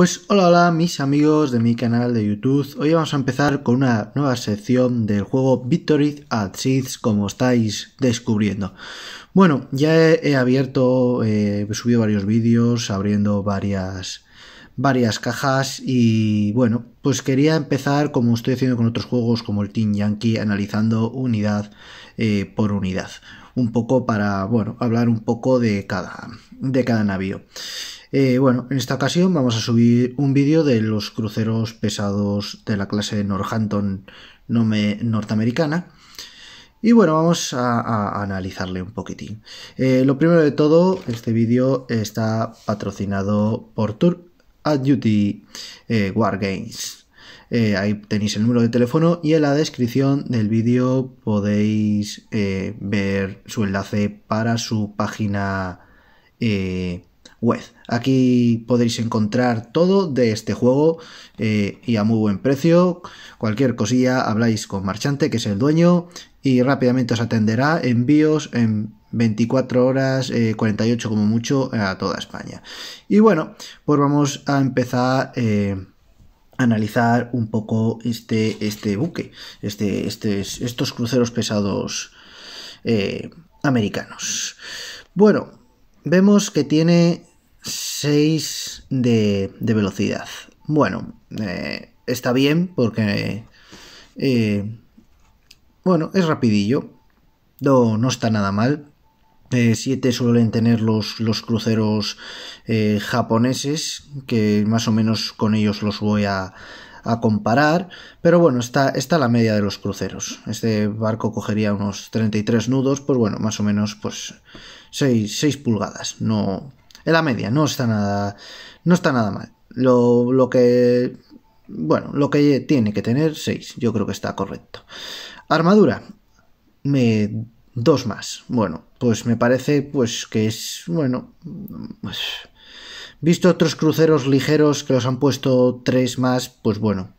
Pues hola hola mis amigos de mi canal de YouTube, hoy vamos a empezar con una nueva sección del juego Victory at Seeds como estáis descubriendo. Bueno, ya he, abierto, eh, he subido varios vídeos abriendo varias, varias cajas y bueno, pues quería empezar como estoy haciendo con otros juegos como el Team Yankee analizando unidad eh, por unidad un poco para, bueno, hablar un poco de cada, de cada navío. Eh, bueno, en esta ocasión vamos a subir un vídeo de los cruceros pesados de la clase Northampton norteamericana. Y bueno, vamos a, analizarle un poquitín. Eh, lo primero de todo, este vídeo está patrocinado por Turk at Duty eh, Wargames. Eh, ahí tenéis el número de teléfono y en la descripción del vídeo podéis eh, ver su enlace para su página eh, web. Aquí podéis encontrar todo de este juego y a muy buen precio. Cualquier cosilla habláis con Marchante, que es el dueño, y rápidamente os atenderá envíos en 24 horas, 48 como mucho, a toda España. Y bueno, pues vamos a empezar analizar un poco este, este buque, este, este, estos cruceros pesados eh, americanos. Bueno, vemos que tiene 6 de, velocidad. Bueno, eh, está bien porque... Eh, bueno, es rapidillo. No, no está nada mal. 7 siete suelen tener los, cruceros eh, japoneses, que más o menos con ellos los voy a, comparar, pero bueno, está, está, la media de los cruceros. Este barco cogería unos 33 nudos, pues bueno, más o menos pues 6, pulgadas, no... En la media, no está nada, no está nada mal. Lo, lo que... Bueno, lo que tiene que tener 6, yo creo que está correcto. Armadura. Me Dos más. Bueno, pues me parece pues que es, bueno, pues, visto otros cruceros ligeros que los han puesto tres más, pues bueno,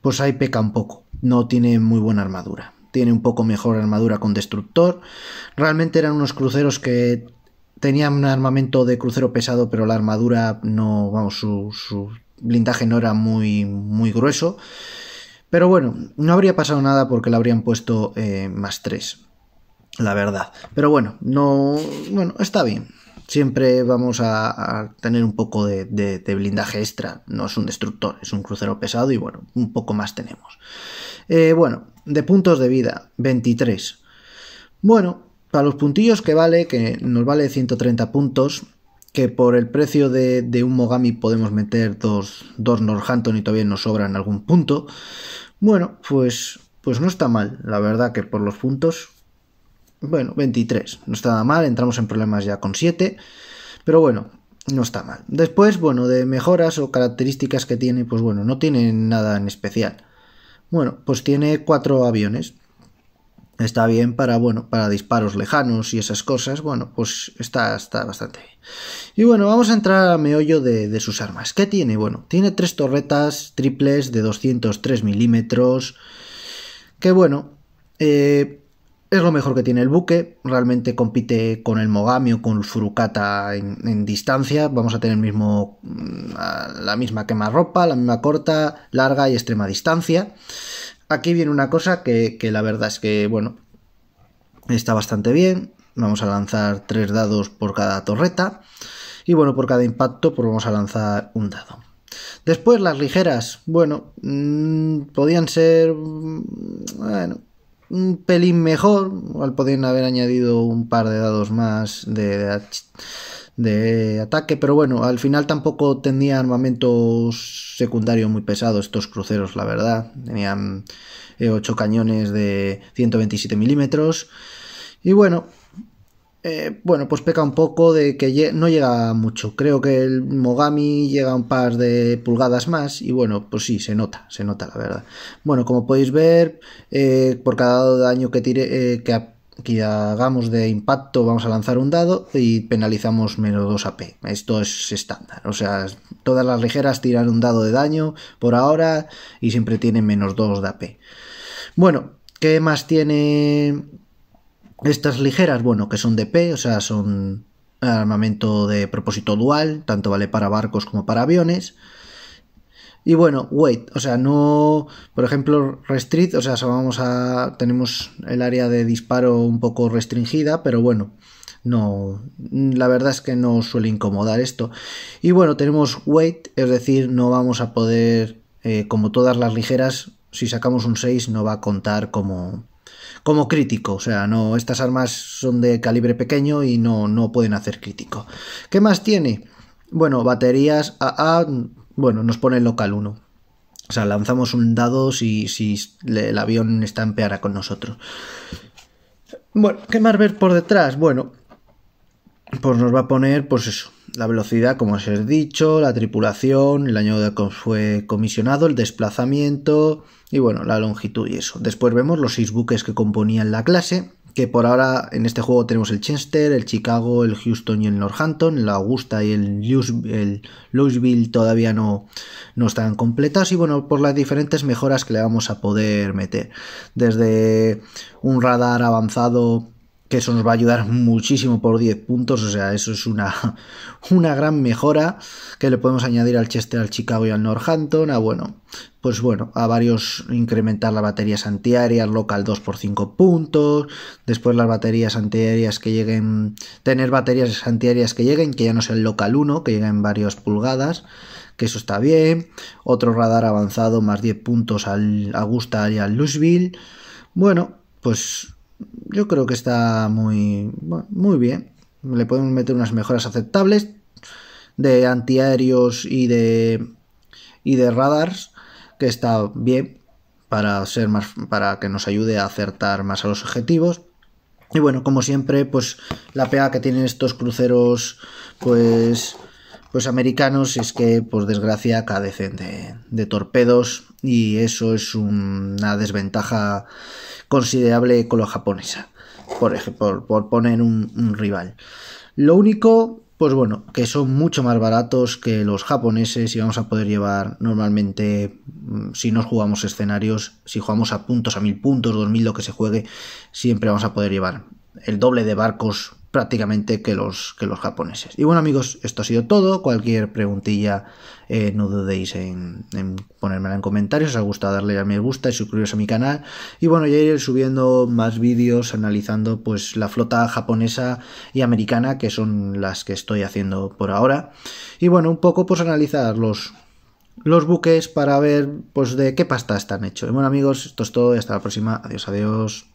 pues ahí peca un poco. No tiene muy buena armadura. Tiene un poco mejor armadura con destructor. Realmente eran unos cruceros que tenían un armamento de crucero pesado, pero la armadura no, vamos, su, blindaje no era muy, muy grueso. Pero bueno, no habría pasado nada porque le habrían puesto eh, más tres la verdad. Pero bueno, no, bueno, está bien. Siempre vamos a, tener un poco de, blindaje extra. No es un destructor, es un crucero pesado y bueno, un poco más tenemos. Eh, bueno, de puntos de vida, 23. Bueno, para los puntillos que vale, que nos vale 130 puntos, que por el precio de, un Mogami podemos meter dos, dos Northampton y todavía nos sobran algún punto. Bueno, pues, pues no está mal, la verdad que por los puntos bueno, 23. No está nada mal, entramos en problemas ya con 7. Pero bueno, no está mal. Después, bueno, de mejoras o características que tiene, pues bueno, no tiene nada en especial. Bueno, pues tiene cuatro aviones. Está bien para, bueno, para disparos lejanos y esas cosas. Bueno, pues está, bastante bien. Y bueno, vamos a entrar a meollo de, sus armas. ¿Qué tiene? Bueno, tiene tres torretas triples de 203 milímetros. Que bueno, eh, es lo mejor que tiene el buque, realmente compite con el Mogami o con el Furukata en, distancia, vamos a tener mismo, mm, la misma ropa la misma corta, larga y extrema distancia. Aquí viene una cosa que, la verdad es que, bueno, está bastante bien, vamos a lanzar tres dados por cada torreta y bueno, por cada impacto pues vamos a lanzar un dado. Después las ligeras, bueno, mm, podían ser, mm, bueno, un pelín mejor. al poder haber añadido un par de dados más de, de ataque, pero bueno, al final tampoco tenía armamentos secundarios muy pesados estos cruceros, la verdad. Tenían 8 eh, cañones de 127 milímetros. Y bueno, eh, bueno, pues peca un poco de que no llega mucho. Creo que el Mogami llega un par de pulgadas más y bueno, pues sí, se nota, se nota la verdad. Bueno, como podéis ver, eh, por cada daño que, tire, eh, que, hagamos de impacto vamos a lanzar un dado y penalizamos menos 2 AP. Esto es estándar, o sea, todas las ligeras tiran un dado de daño por ahora y siempre tienen menos 2 de AP. Bueno, ¿qué más tiene estas ligeras, bueno, que son de P, o sea, son armamento de propósito dual, tanto vale para barcos como para aviones. Y bueno, wait, o sea, no, por ejemplo, restrict, o sea, vamos a, tenemos el área de disparo un poco restringida, pero bueno, no, la verdad es que no suele incomodar esto. Y bueno, tenemos wait, es decir, no vamos a poder, eh, como todas las ligeras, si sacamos un 6 no va a contar como, como crítico. O sea, no, estas armas son de calibre pequeño y no, no pueden hacer crítico. ¿Qué más tiene? Bueno, baterías AA, bueno, nos pone local 1. O sea, lanzamos un dado si, si el avión está en con nosotros. Bueno, ¿qué más ver por detrás? Bueno, pues nos va a poner, pues eso, la velocidad, como os he dicho, la tripulación, el año de que fue comisionado, el desplazamiento y bueno, la longitud y eso. Después vemos los seis buques que componían la clase, que por ahora en este juego tenemos el Chester, el Chicago, el Houston y el Northampton, la Augusta y el, el Louisville todavía no, no están completas y bueno, por las diferentes mejoras que le vamos a poder meter. Desde un radar avanzado que eso nos va a ayudar muchísimo por 10 puntos, o sea, eso es una, una gran mejora que le podemos añadir al Chester, al Chicago y al Northampton, a bueno, pues bueno, a varios incrementar las baterías antiaéreas local 2 por 5 puntos, después las baterías antiaéreas que lleguen, tener baterías antiaéreas que lleguen, que ya no sea el local 1, que lleguen varias pulgadas, que eso está bien, otro radar avanzado más 10 puntos al Augusta y al Louisville, bueno, pues yo creo que está muy, muy bien. Le podemos meter unas mejoras aceptables de antiaéreos y de, y de radars, que está bien para, ser más, para que nos ayude a acertar más a los objetivos. Y bueno, como siempre, pues la pega que tienen estos cruceros, pues los americanos es que, por desgracia, carecen de, torpedos y eso es una desventaja considerable con la japonesa, por, ejemplo, por poner un, un rival. Lo único, pues bueno, que son mucho más baratos que los japoneses y vamos a poder llevar normalmente, mm, si nos jugamos escenarios, si jugamos a puntos, a mil puntos, dos mil, lo que se juegue, siempre vamos a poder llevar el doble de barcos prácticamente que los, que los japoneses. Y bueno amigos, esto ha sido todo. Cualquier preguntilla eh, no dudéis en, en, ponérmela en comentarios. Si os ha gustado darle a me gusta y suscribiros a mi canal. Y bueno, ya iré subiendo más vídeos analizando pues la flota japonesa y americana que son las que estoy haciendo por ahora. Y bueno, un poco pues analizar los, buques para ver pues de qué pasta están hechos. Y bueno amigos, esto es todo hasta la próxima. Adiós, adiós.